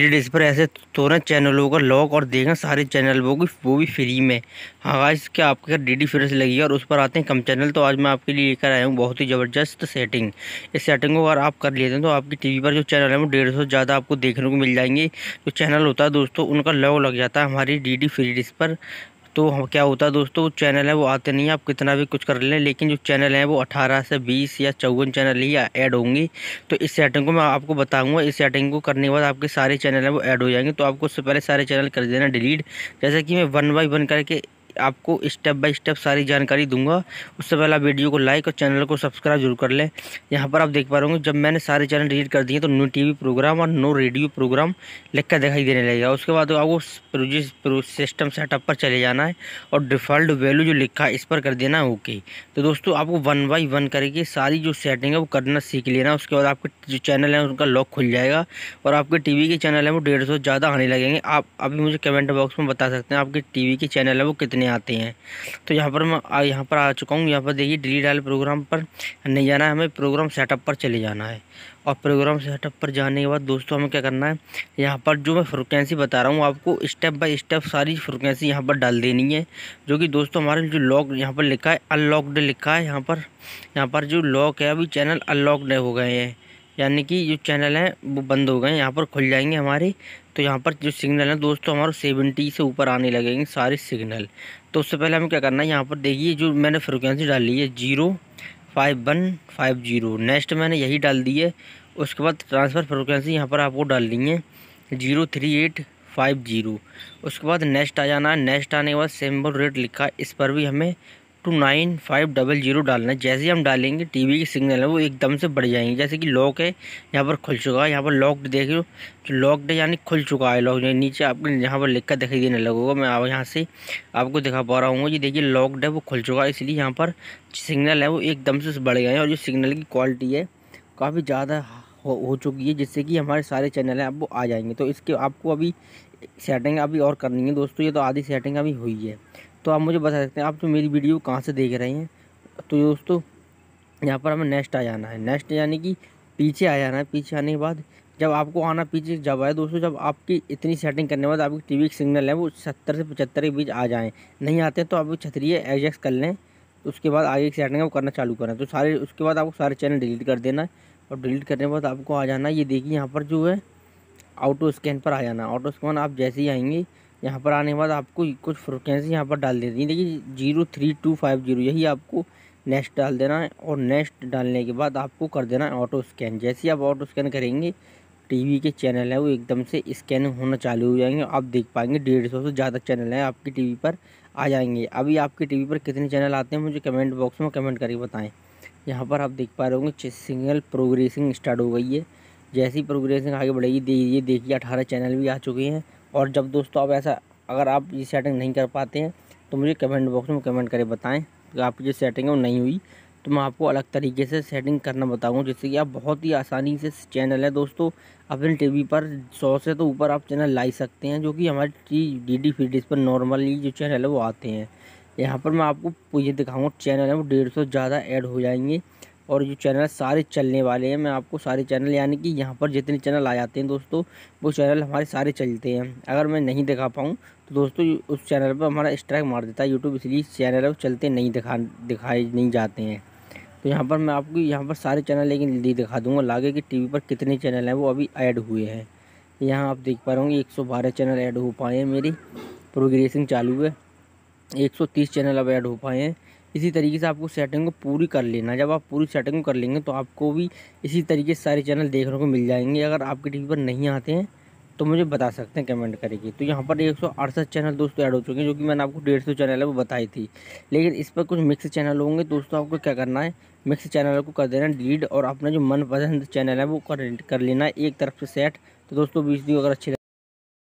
red इस पर ऐसे सोलह चैनलों का लॉक और देखें सारे चैनल वो भी वो भी फ्री में हाँ आज क्या आपके डी डी फ्रेश लगी और उस पर आते हैं कम चैनल तो आज मैं आपके लिए लेकर आया हूँ बहुत ही ज़बरदस्त सेटिंग इस सेटिंग को अगर आप कर लेते हैं तो आपकी टीवी पर जो चैनल है वो डेढ़ सौ ज़्यादा आपको देखने को मिल जाएंगे जो चैनल होता है दोस्तों उनका लॉक लग जाता है हमारी डी डी फ्री डिस्क पर तो हम क्या होता है दोस्तों चैनल है वो आते नहीं आप कितना भी कुछ कर लें लेकिन जो चैनल है वो 18 से 20 या चौवन चैनल ही ऐड होंगी तो इस सेटिंग को मैं आपको बताऊंगा इस सेटिंग को करने के बाद आपके सारे चैनल हैं वो ऐड हो जाएंगे तो आपको उससे पहले सारे चैनल कर देना डिलीट जैसे कि मैं वन बाई वन करके आपको स्टेप बाय स्टेप सारी जानकारी दूंगा उससे पहले आप वीडियो को लाइक और चैनल को सब्सक्राइब जरूर कर लें यहाँ पर आप देख पा रहे जब मैंने सारे चैनल डिलीट कर दिए तो नो टीवी प्रोग्राम और नो रेडियो प्रोग्राम लिख कर दिखाई देने लगेगा उसके बाद आपको सिस्टम सेटअप पर चले जाना है और डिफ़ॉल्ट वैल्यू जो लिखा है इस पर कर देना ओके तो दोस्तों आपको वन बाई वन करके सारी जो सेटिंग है वो करना सीख लेना उसके बाद आपके जो चैनल है उनका लॉक खुल जाएगा और आपके टीवी के चैनल है वो डेढ़ सौ ज़्यादा आने लगेंगे आप अभी मुझे कमेंट बॉक्स में बता सकते हैं आपके टीवी के चैनल है वो कितने आते हैं तो यहाँ पर मैं यहाँ पर आ चुका हूँ यहाँ पर देखिए डिलीट डायल प्रोग्राम पर नहीं जाना है हमें प्रोग्राम सेटअप पर चले जाना है और प्रोग्राम सेटअप पर जाने के बाद दोस्तों हमें क्या करना है यहाँ पर जो मैं फ्रिक्वेंसी बता रहा हूँ आपको स्टेप बाई स्टेप सारी फ्रिक्वेंसी यहाँ पर डाल देनी है जो कि दोस्तों हमारे जो लॉक यहाँ पर लिखा है अनलॉकड लिखा है यहाँ पर यहाँ पर जो लॉक है अभी चैनल अनलॉकड हो गए हैं यानी कि जो चैनल हैं वो बंद हो गए यहाँ पर खुल जाएंगे हमारे तो यहाँ पर जो सिग्नल हैं दोस्तों हमारे सेवेंटी से ऊपर आने लगेंगे सारे सिग्नल तो उससे पहले हमें क्या करना है यहाँ पर देखिए जो मैंने फ्रिक्वेंसी डाली है zero five one five zero next मैंने यही डाल दी है उसके बाद ट्रांसफ़र फ्रिक्वेंसी यहाँ पर आपको डालनी है zero three eight five zero उसके बाद नेक्स्ट आ जाना है नेक्स्ट आने के बाद सिम्बल रेट लिखा है इस पर भी हमें two nine five double zero डालना है जैसे ही हम डालेंगे टीवी के सिग्नल है वो एकदम से बढ़ जाएंगे जैसे कि लॉक है यहाँ पर खुल चुका है यहाँ पर लॉक्ड देख लो तो लॉक्ड यानी खुल चुका है लॉक नीचे आपको यहाँ पर लिख कर दिखाई देने लगेगा मैं आप यहाँ से आपको दिखा पा रहा हूँ ये देखिए लॉक्ड है वो खुल चुका है इसलिए यहाँ पर सिग्नल है वो एकदम से बढ़ गए हैं और जो सिग्नल की क्वालिटी है काफ़ी ज़्यादा हो, हो चुकी है जिससे कि हमारे सारे चैनल हैं आप वो आ जाएंगे तो इसके आपको अभी सेटिंग अभी और करनी है दोस्तों ये तो आधी सेटिंग अभी हुई है तो आप मुझे बता सकते हैं आप तो मेरी वीडियो कहाँ से देख रहे हैं तो दोस्तों यहाँ पर हमें नेक्स्ट आ जाना है नेक्स्ट यानी कि पीछे आ जाना है पीछे आने के बाद जब आपको आना पीछे जब आए दोस्तों जब आपकी इतनी सेटिंग करने के बाद आपकी टीवी की सिग्नल है वो सत्तर से पचहत्तर के बीच आ जाएँ नहीं आते तो आप छतरी एडजस्ट कर लें तो उसके बाद आगे की सेटिंग है वो करना चालू करें तो सारे उसके बाद आपको सारे चैनल डिलीट कर देना है और डिलीट करने के बाद आपको आ जाना ये देखिए यहाँ पर जो है ऑटो स्कैन पर आ जाना ऑटो स्कैन आप जैसे ही आएंगे यहाँ पर आने के बाद आपको कुछ फ्रिक्वेंसी यहाँ पर डाल देती है देखिए zero three two five zero यही आपको नेक्स्ट डाल देना है और नेक्स्ट डालने के बाद आपको कर देना है ऑटो स्कैन जैसे ही आप ऑटो स्कैन करेंगे टीवी के चैनल हैं वो एकदम से स्कैन होना चालू हो जाएंगे आप देख पाएंगे डेढ़ सौ से ज़्यादा चैनल हैं आपकी टीवी पर आ जाएंगे अभी आपके टीवी पर कितने चैनल आते हैं मुझे कमेंट बॉक्स में कमेंट करके बताएं यहाँ पर आप देख पा रहे होंगे सिंगल प्रोग्रेसिंग स्टार्ट हो गई है जैसी प्रोग्रेसिंग आगे बढ़ेगी देखिए देखिए अठारह चैनल भी आ चुके हैं और जब दोस्तों आप ऐसा अगर आप ये सेटिंग नहीं कर पाते हैं तो मुझे कमेंट बॉक्स में कमेंट करें बताएं कि आपकी जो सेटिंग है वो नहीं हुई तो मैं आपको अलग तरीके से सेटिंग करना बताऊँगा जिससे कि आप बहुत ही आसानी से चैनल है दोस्तों अपने वी पर सौ से तो ऊपर आप चैनल ला सकते हैं जो कि हमारी डी डी फी पर नॉर्मली जो चैनल है वो आते हैं यहाँ पर मैं आपको ये दिखाऊँगा चैनल है वो डेढ़ सौ ज़्यादा ऐड हो जाएंगे और जो चैनल सारे चलने वाले हैं मैं आपको सारे चैनल यानी कि यहाँ पर जितने चैनल आ जाते हैं दोस्तों वो चैनल हमारे सारे चलते हैं अगर मैं नहीं दिखा पाऊँ तो दोस्तों उस चैनल पर हमारा स्ट्राइक मार देता है यूट्यूब इसलिए चैनल अब चलते नहीं दिखा दिखाए नहीं जाते हैं तो यहाँ पर मैं आपको यहाँ पर सारे चैनल लेकिन जल्दी दिखा दूँगा लागे कि टी पर कितने चैनल हैं वो अभी ऐड हुए हैं यहाँ आप देख पा रहे होंगे एक सौ बारह चैनल ऐड हो पाए हैं मेरी प्रोग्रेसिंग चालू है एक सौ तीस चैनल अब ऐड हो पाए हैं इसी तरीके से आपको सेटिंग को पूरी कर लेना जब आप पूरी सेटिंग को कर लेंगे तो आपको भी इसी तरीके से सारे चैनल देखने को मिल जाएंगे अगर आपके टीवी पर नहीं आते हैं तो मुझे बता सकते हैं कमेंट करके तो यहाँ पर एक चैनल दोस्तों ऐड हो चुके हैं जो कि मैंने आपको डेढ़ सौ चैनल है वो बताई थी लेकिन इस पर कुछ मिक्स चैनल होंगे दोस्तों आपको क्या करना है मिक्स चैनल को कर देना डिलीट और अपना जो मनपसंद चैनल है वो कर लेना एक तरफ से सेट तो दोस्तों दिन अगर अच्छे